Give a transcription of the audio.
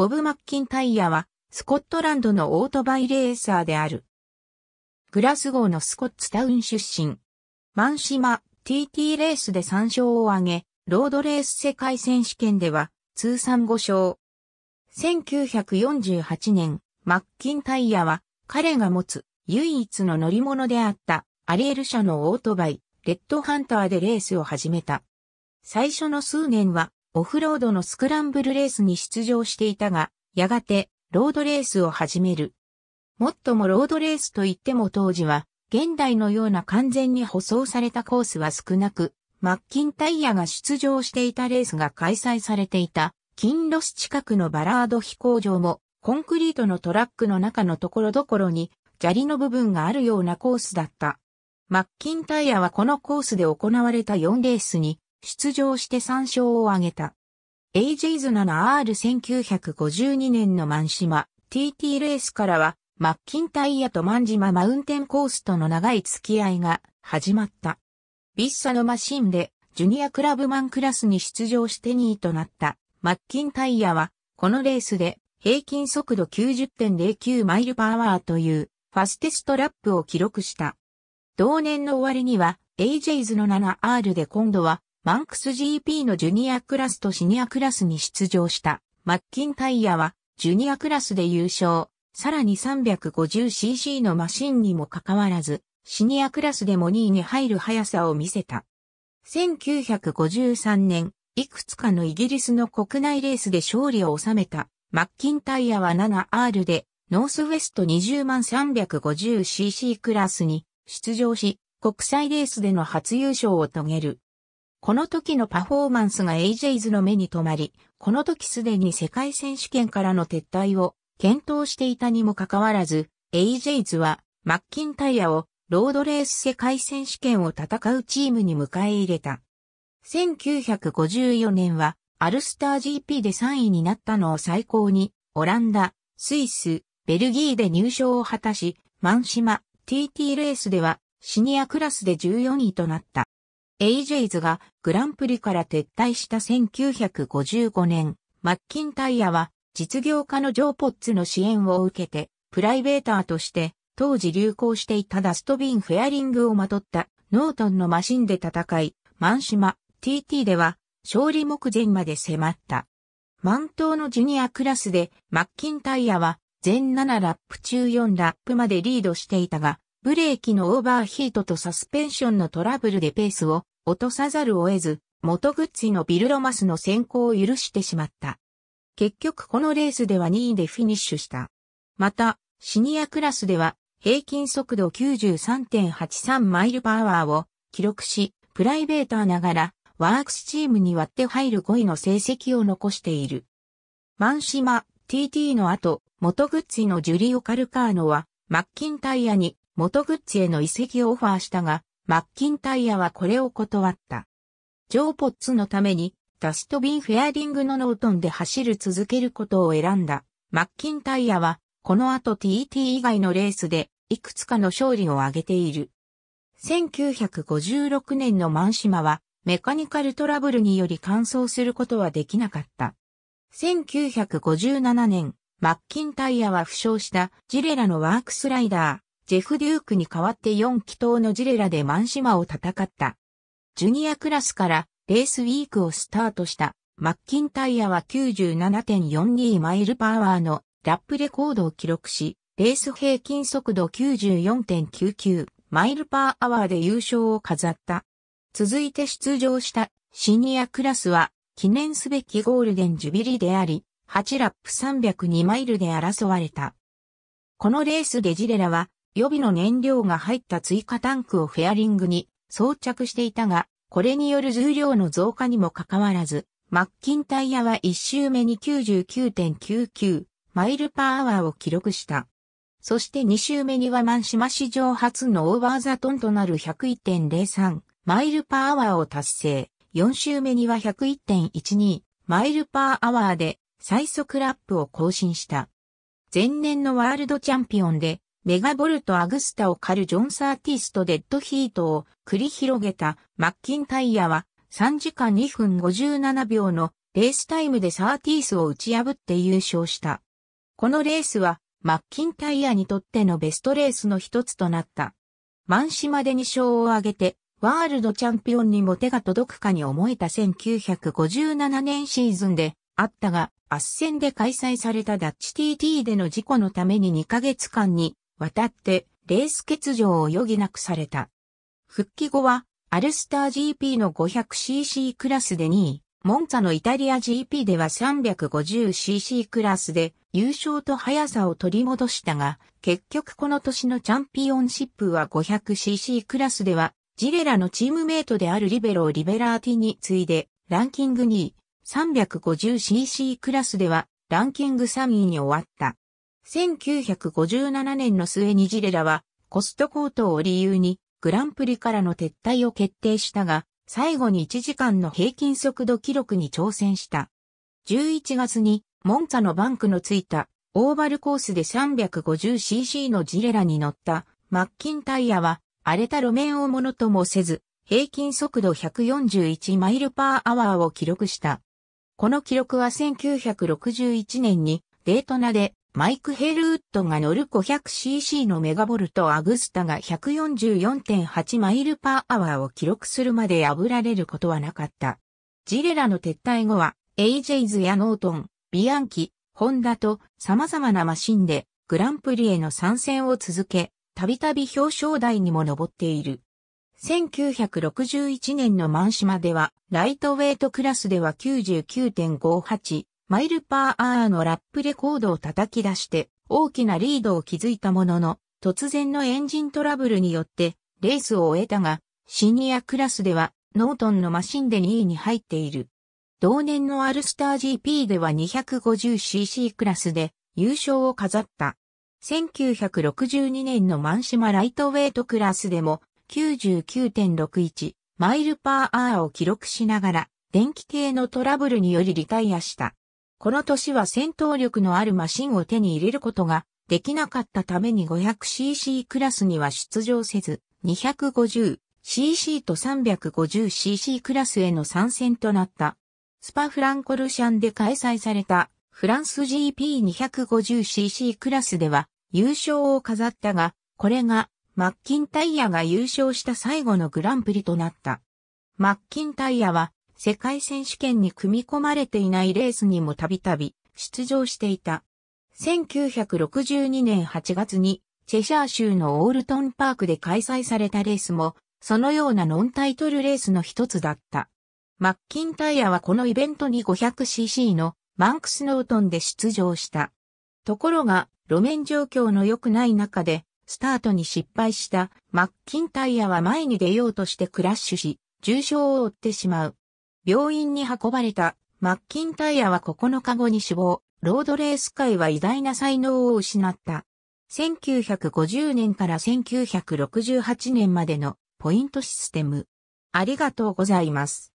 ボブ・マッキンタイヤは、スコットランドのオートバイレーサーである。グラスゴーのスコッツタウン出身。マンシマ TT レースで3勝を挙げ、ロードレース世界選手権では通算5勝。1948年、マッキンタイヤは彼が持つ唯一の乗り物であったアリエル社のオートバイ、レッドハンターでレースを始めた。最初の数年はオフロードのスクランブルレースに出場していたが、やがて、ロードレースを始める。もっともロードレースといっても当時は、現代のような完全に舗装されたコースは少なく、マッキンタイヤが出場していたレースが開催されていた、金ロス近くのバラード飛行場も、コンクリートのトラックの中のところどころに、砂利の部分があるようなコースだった。マッキンタイヤはこのコースで行われた4レースに出場して3勝を挙げた。AJ7R1952 年の万島 TT レースからは、マッキンタイヤと万島マウンテンコースとの長い付き合いが始まった。ビッサのマシンで、ジュニアクラブマンクラスに出場して2位となった、マッキンタイヤは、このレースで、平均速度90.09マイルパワーという、ファステストラップを記録した。同年の終わりには、AJs の 7R で今度は、バンクス GP のジュニアクラスとシニアクラスに出場した。マッキンタイヤは、ジュニアクラスで優勝。さらに 350cc のマシンにもかかわらず、シニアクラスでも2位に入る速さを見せた。1953年、いくつかのイギリスの国内レースで勝利を収めた。マッキンタイヤは 7R で、ノースウェスト20万 350cc クラスに出場し、国際レースでの初優勝を遂げる。この時のパフォーマンスが AJs の目に留まり、この時すでに世界選手権からの撤退を検討していたにもかかわらず、AJs はマッキンタイヤをロードレース世界選手権を戦うチームに迎え入れた。1954年はアルスター GP で3位になったのを最高に、オランダ、スイス、ベルギーで入賞を果たし、マンシマ TT レースではシニアクラスで14位となった。AJs がグランプリから撤退した1955年、マッキンタイヤは実業家のジョー・ポッツの支援を受けて、プライベーターとして当時流行していたダストビンフェアリングをまとったノートンのマシンで戦い、マンシマ TT では勝利目前まで迫った。満頭のジュニアクラスでマッキンタイヤは全7ラップ中4ラップまでリードしていたが、ブレーキのオーバーヒートとサスペンションのトラブルでペースを落とさざるを得ず、元グッチのビルロマスの先行を許してしまった。結局このレースでは2位でフィニッシュした。また、シニアクラスでは平均速度93.83マイルパワーを記録し、プライベーターながらワークスチームに割って入る5位の成績を残している。マンシマ TT の後、元グッチのジュリオ・カルカーノはマッキンタイヤに元グッチへの移籍をオファーしたが、マッキンタイヤはこれを断った。ジョー・ポッツのために、ダストビン・フェアリングのノートンで走る続けることを選んだ。マッキンタイヤは、この後 TT 以外のレースで、いくつかの勝利を挙げている。1956年のマンシマは、メカニカルトラブルにより完走することはできなかった。1957年、マッキンタイヤは負傷したジレラのワークスライダー、ジェフ・デュークに代わって4気筒のジレラでマンシマを戦った。ジュニアクラスからレースウィークをスタートしたマッキンタイヤは97.42マイルパワーのラップレコードを記録し、レース平均速度94.99マイルパーアワーで優勝を飾った。続いて出場したシニアクラスは記念すべきゴールデンジュビリであり、8ラップ302マイルで争われた。このレースでジレラは予備の燃料が入った追加タンクをフェアリングに装着していたが、これによる重量の増加にもかかわらず、マッキンタイヤは1周目に99.99マイルパーアワーを記録した。そして2周目にはマンシマ史上初のオーバーザトンとなる101.03マイルパーアワーを達成。4周目には101.12マイルパーアワーで最速ラップを更新した。前年のワールドチャンピオンでメガボルト・アグスタを狩るジョン・サーティスとデッドヒートを繰り広げたマッキンタイヤは3時間2分57秒のレースタイムでサーティースを打ち破って優勝した。このレースはマッキンタイヤにとってのベストレースの一つとなった。満島で2勝を挙げて、ワールドチャンピオンにも手が届くかに思えた1957年シーズンであったが、圧戦で開催されたダッチ TT での事故のために2ヶ月間に渡って、レース欠場を余儀なくされた。復帰後は、アルスター GP の 500cc クラスで2位、モンツァのイタリア GP では 350cc クラスで優勝と速さを取り戻したが、結局この年のチャンピオンシップは 500cc クラスでは、ジレラのチームメイトであるリベロー・リベラーティに次いで、ランキング2位、350cc クラスでは、ランキング3位に終わった。1957年の末にジレラはコスト高騰を理由にグランプリからの撤退を決定したが、最後に1時間の平均速度記録に挑戦した。11月にモンツァのバンクのついたオーバルコースで 350cc のジレラに乗ったマッキンタイヤは荒れた路面をものともせず平均速度141マイルパーアワーを記録した。この記録は1961年にデートナでマイク・ヘルウッドが乗る 500cc のメガボルト・アグスタが144.8マイルパーアワーを記録するまで破られることはなかった。ジレラの撤退後は、エイジェイズやノートン、ビアンキ、ホンダと様々なマシンでグランプリへの参戦を続け、たびたび表彰台にも上っている。1961年のマンシマでは、ライトウェイトクラスでは99.58、マイルパーアーのラップレコードを叩き出して大きなリードを築いたものの、突然のエンジントラブルによってレースを終えたが、シニアクラスではノートンのマシンで2位に入っている。同年のアルスター GP では 250cc クラスで優勝を飾った。1962年のマンシマライトウェイトクラスでも99.61マイルパーアーを記録しながら電気系のトラブルによりリタイアした。この年は戦闘力のあるマシンを手に入れることができなかったために 500cc クラスには出場せず、250cc と 350cc クラスへの参戦となった。スパフランコルシャンで開催されたフランス GP250cc クラスでは優勝を飾ったが、これがマッキンタイヤが優勝した最後のグランプリとなった。マッキンタイヤは世界選手権に組み込まれていないレースにもたびたび出場していた。1962年8月にチェシャー州のオールトンパークで開催されたレースも、そのようなノンタイトルレースの一つだった。マッキンタイヤはこのイベントに 500cc のマンクスノートンで出場した。ところが、路面状況の良くない中で、スタートに失敗したマッキンタイヤは前に出ようとしてクラッシュし、重傷を負ってしまう。病院に運ばれたマッキンタイヤは9日後に死亡、ロードレース界は偉大な才能を失った。1950年から1968年までのポイントシステム。ありがとうございます。